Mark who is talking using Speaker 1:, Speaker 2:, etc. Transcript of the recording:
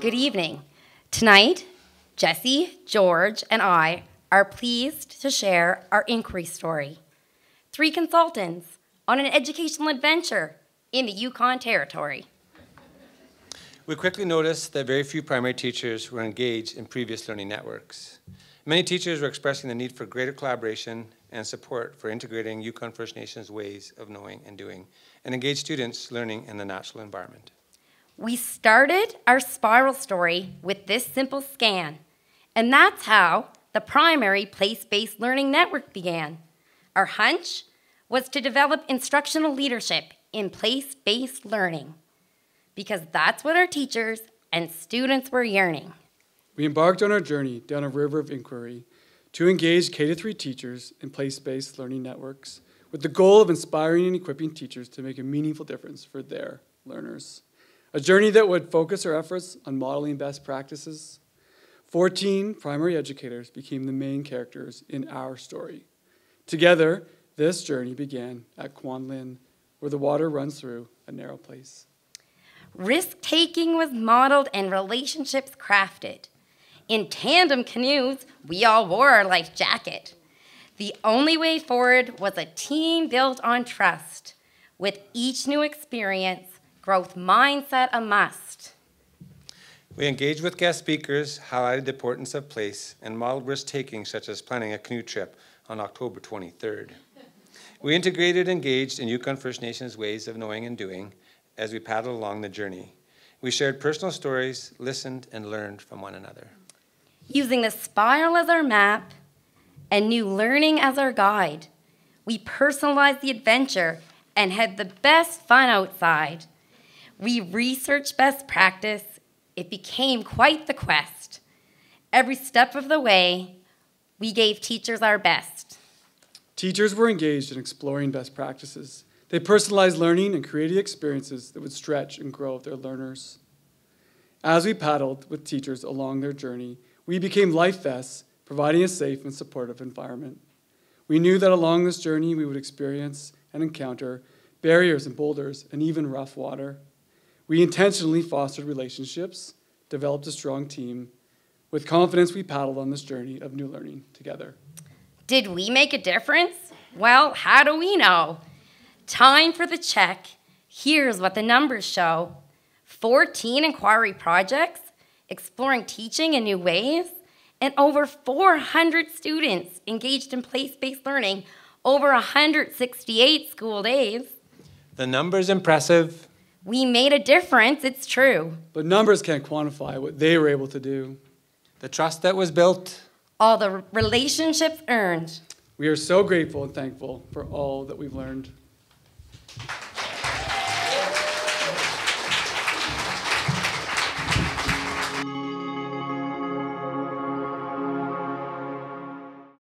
Speaker 1: Good evening. Tonight, Jesse, George, and I are pleased to share our inquiry story. Three consultants on an educational adventure in the Yukon Territory.
Speaker 2: We quickly noticed that very few primary teachers were engaged in previous learning networks. Many teachers were expressing the need for greater collaboration and support for integrating Yukon First Nations ways of knowing and doing and engage students learning in the natural environment.
Speaker 1: We started our spiral story with this simple scan, and that's how the primary place-based learning network began. Our hunch was to develop instructional leadership in place-based learning, because that's what our teachers and students were yearning.
Speaker 3: We embarked on our journey down a river of inquiry to engage K-3 teachers in place-based learning networks with the goal of inspiring and equipping teachers to make a meaningful difference for their learners a journey that would focus our efforts on modeling best practices. 14 primary educators became the main characters in our story. Together, this journey began at Quan Lin, where the water runs through a narrow
Speaker 1: place. Risk taking was modeled and relationships crafted. In tandem canoes, we all wore our life jacket. The only way forward was a team built on trust. With each new experience, growth mindset a must.
Speaker 2: We engaged with guest speakers, highlighted the importance of place, and modeled risk taking, such as planning a canoe trip on October 23rd. We integrated, engaged in Yukon First Nations ways of knowing and doing as we paddled along the journey. We shared personal stories, listened, and learned from one
Speaker 1: another. Using the spiral as our map and new learning as our guide, we personalized the adventure and had the best fun outside. We researched best practice. It became quite the quest. Every step of the way, we gave teachers our best.
Speaker 3: Teachers were engaged in exploring best practices. They personalized learning and created experiences that would stretch and grow their learners. As we paddled with teachers along their journey, we became life vests, providing a safe and supportive environment. We knew that along this journey we would experience and encounter barriers and boulders and even rough water. We intentionally fostered relationships, developed a strong team. With confidence, we paddled on this journey of new learning together.
Speaker 1: Did we make a difference? Well, how do we know? Time for the check. Here's what the numbers show 14 inquiry projects, exploring teaching in new ways, and over 400 students engaged in place based learning over 168 school days.
Speaker 3: The number's impressive,
Speaker 1: we made a difference, it's true.
Speaker 3: But numbers can't quantify what they were able to do. The trust that was built,
Speaker 1: all the relationships earned.
Speaker 3: We are so grateful and thankful for all that we've learned.